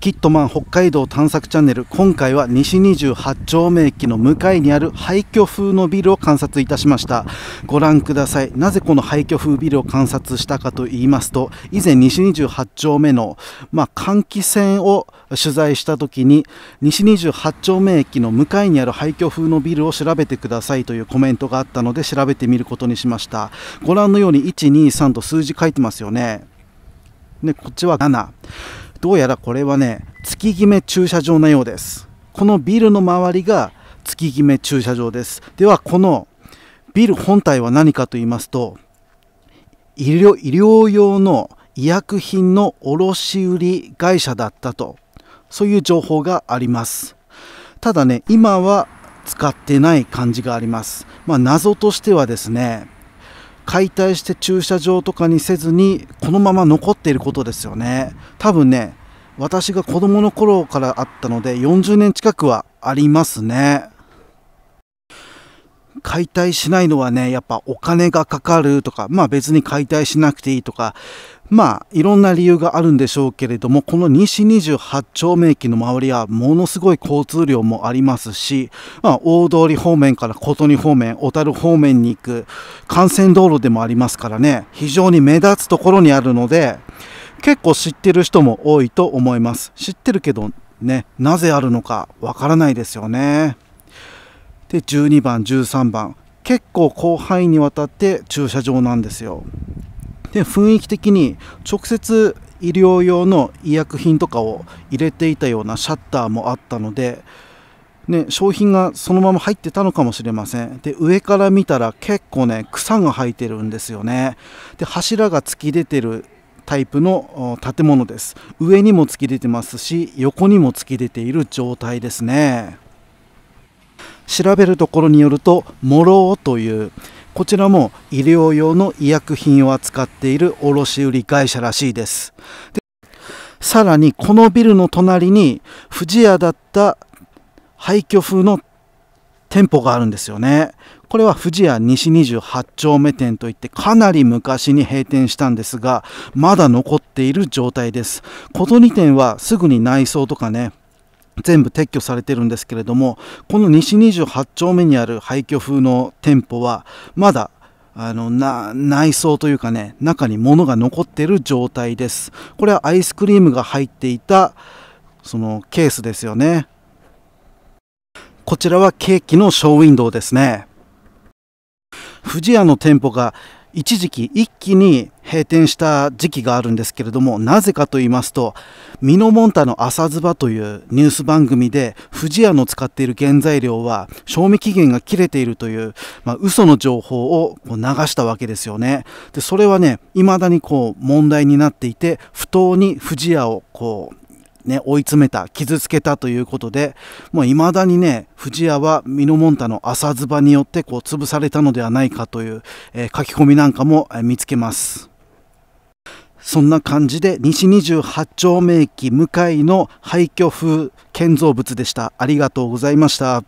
キットマン北海道探索チャンネル今回は西28丁目駅の向かいにある廃墟風のビルを観察いたしましたご覧くださいなぜこの廃墟風ビルを観察したかと言いますと以前西28丁目の、まあ、換気扇を取材した時に西28丁目駅の向かいにある廃墟風のビルを調べてくださいというコメントがあったので調べてみることにしましたご覧のように123と数字書いてますよねでこっちは7どうやらこれはね月決め駐車場のようですこのビルの周りが月決め駐車場ですではこのビル本体は何かと言いますと医療医療用の医薬品の卸売会社だったとそういう情報がありますただね今は使ってない感じがありますまあ謎としてはですね解体して駐車場とかにせずにこのまま残っていることですよね多分ね私が子供の頃からあったので40年近くはありますね解体しないのはね、やっぱお金がかかるとか、まあ別に解体しなくていいとか、まあいろんな理由があるんでしょうけれども、この西28丁目駅の周りはものすごい交通量もありますし、まあ、大通り方面から小鳥方面、小樽方面に行く幹線道路でもありますからね、非常に目立つところにあるので、結構知ってる人も多いと思います。知ってるけどね、なぜあるのかわからないですよね。で12番13番結構広範囲にわたって駐車場なんですよで雰囲気的に直接医療用の医薬品とかを入れていたようなシャッターもあったので、ね、商品がそのまま入ってたのかもしれませんで上から見たら結構ね草が生えてるんですよねで柱が突き出てるタイプの建物です上にも突き出てますし横にも突き出ている状態ですね調べるところによるとモロオというこちらも医療用の医薬品を扱っている卸売会社らしいですでさらにこのビルの隣に不二家だった廃墟風の店舗があるんですよねこれは富士屋西28丁目店といってかなり昔に閉店したんですがまだ残っている状態ですこと2店はすぐに内装とかね全部撤去されてるんですけれどもこの西28丁目にある廃墟風の店舗はまだあのな内装というかね中に物が残ってる状態ですこれはアイスクリームが入っていたそのケースですよねこちらはケーキのショーウィンドウですね不二家の店舗が一時期一気に閉店した時期があるんですけれどもなぜかと言いますとミノモンタの朝ズバというニュース番組で不二家の使っている原材料は賞味期限が切れているという、まあ、嘘の情報を流したわけですよねでそれはね未だにこう問題になっていて不当に不二家をこうね、追い詰めた、傷つけたということで、もう未だにね、藤家はミノモンタの浅唾によってこう潰されたのではないかという、えー、書き込みなんかも、え見つけます。そんな感じで西28丁目駅向かいの廃墟風建造物でした。ありがとうございました。